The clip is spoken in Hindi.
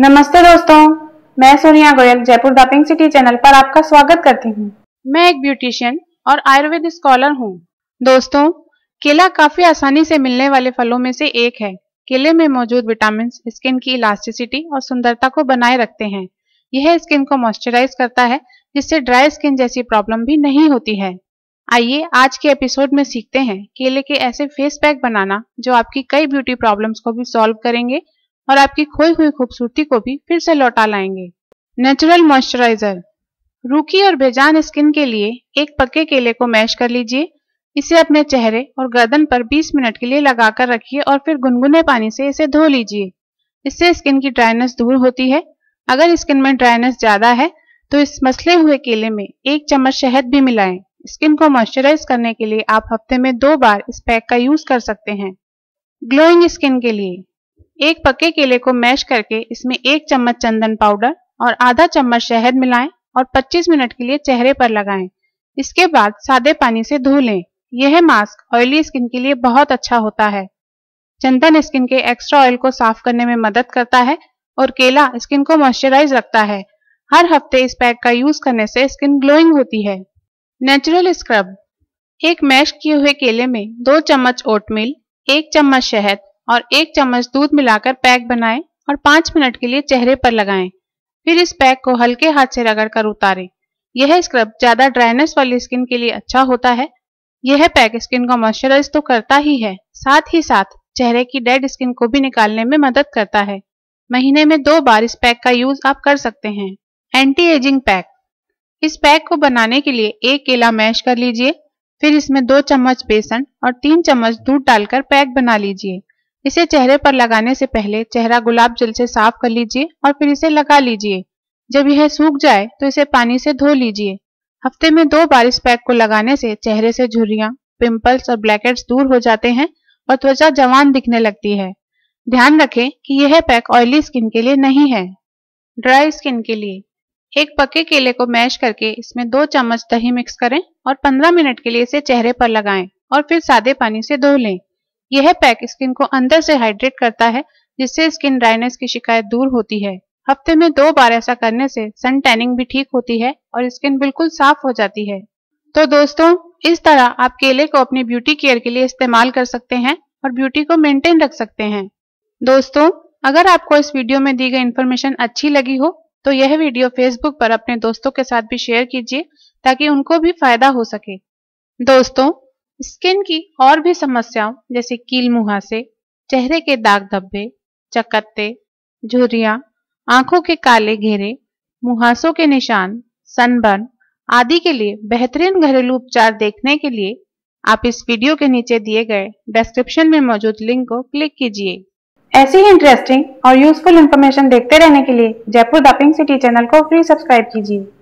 नमस्ते दोस्तों मैं सोनिया गोयल जयपुर दापिंग सिटी चैनल पर आपका स्वागत करती हूँ मैं एक ब्यूटिशियन और आयुर्वेद स्कॉलर हूँ दोस्तों केला काफी आसानी से मिलने वाले फलों में से एक है केले में मौजूद विटामिन स्किन की इलास्टिसिटी और सुंदरता को बनाए रखते हैं यह स्किन को मॉइस्चराइज करता है जिससे ड्राई स्किन जैसी प्रॉब्लम भी नहीं होती है आइए आज के एपिसोड में सीखते हैं केले के ऐसे फेस पैक बनाना जो आपकी कई ब्यूटी प्रॉब्लम्स को भी सॉल्व करेंगे और आपकी खोई हुई खूबसूरती को भी फिर से लौटा लाएंगे नेचुरल मॉइस्चराइजर रूखी और बेजान स्किन के लिए एक पक्के केले को मैश कर लीजिए इसे अपने चेहरे और गर्दन पर 20 मिनट के लिए लगाकर रखिए और फिर गुनगुने पानी से इसे धो लीजिए इससे स्किन की ड्राइनेस दूर होती है अगर स्किन में ड्राइनेस ज्यादा है तो इस मसले हुए केले में एक चम्मच शहद भी मिलाएं स्किन को मॉइस्चराइज करने के लिए आप हफ्ते में दो बार इस पैक का यूज कर सकते हैं ग्लोइंग स्किन के लिए एक पके केले को मैश करके इसमें एक चम्मच चंदन पाउडर और आधा चम्मच शहद मिलाएं और 25 मिनट के लिए चेहरे पर लगाएं। इसके बाद सादे पानी से धो लें यह मास्क ऑयली स्किन के लिए बहुत अच्छा होता है चंदन स्किन के एक्स्ट्रा ऑयल को साफ करने में मदद करता है और केला स्किन को मॉइस्चराइज रखता है हर हफ्ते इस पैक का यूज करने से स्किन ग्लोइंग होती है नेचुरल स्क्रब एक मैश किए हुए केले में दो चम्मच ओटमिल एक चम्मच शहद और एक चम्मच दूध मिलाकर पैक बनाएं और पांच मिनट के लिए चेहरे पर लगाएं। फिर इस पैक को हल्के हाथ से रगड़कर उतारें। यह स्क्रब ज्यादा ड्राइनेस वाली स्किन के लिए अच्छा होता है यह पैक स्किन को मॉइस्चराइज तो करता ही है साथ ही साथ चेहरे की डेड स्किन को भी निकालने में मदद करता है महीने में दो बार इस पैक का यूज आप कर सकते हैं एंटी एजिंग पैक इस पैक को बनाने के लिए एक केला मैश कर लीजिए फिर इसमें दो चम्मच बेसन और तीन चम्मच दूध डालकर पैक बना लीजिए इसे चेहरे पर लगाने से पहले चेहरा गुलाब जल से साफ कर लीजिए और फिर इसे लगा लीजिए जब यह सूख जाए तो इसे पानी से धो लीजिए हफ्ते में दो बार इस पैक को लगाने से चेहरे से झुरियां पिंपल्स और ब्लैकेट्स दूर हो जाते हैं और त्वचा जवान दिखने लगती है ध्यान रखें कि यह पैक ऑयली स्किन के लिए नहीं है ड्राई स्किन के लिए एक पके केले को मैश करके इसमें दो चम्मच दही मिक्स करें और 15 मिनट के लिए इसे चेहरे पर लगाएं और फिर सादे पानी से धो लें यह पैक स्किन को अंदर से हाइड्रेट करता है जिससे स्किन ड्राइनेस की शिकायत दूर होती है हफ्ते में दो बार ऐसा करने से सन टैनिंग भी ठीक होती है और स्किन बिल्कुल साफ हो जाती है तो दोस्तों इस तरह आप केले को अपनी ब्यूटी केयर के लिए इस्तेमाल कर सकते हैं और ब्यूटी को मेंटेन रख सकते हैं दोस्तों अगर आपको इस वीडियो में दी गई इन्फॉर्मेशन अच्छी लगी हो तो यह वीडियो फेसबुक पर अपने दोस्तों के साथ भी शेयर कीजिए ताकि उनको भी फायदा हो सके दोस्तों स्किन की और भी समस्याओं जैसे कील मुहासे चेहरे के दाग धब्बे चकत्ते झुरिया आंखों के काले घेरे मुहासों के निशान सनबर्न आदि के लिए बेहतरीन घरेलू उपचार देखने के लिए आप इस वीडियो के नीचे दिए गए डिस्क्रिप्शन में मौजूद लिंक को क्लिक कीजिए ऐसी ही इंटरेस्टिंग और यूजफुल इंफॉर्मेशन देखते रहने के लिए जयपुर दापिंग सिटी चैनल को फ्री सब्सक्राइब कीजिए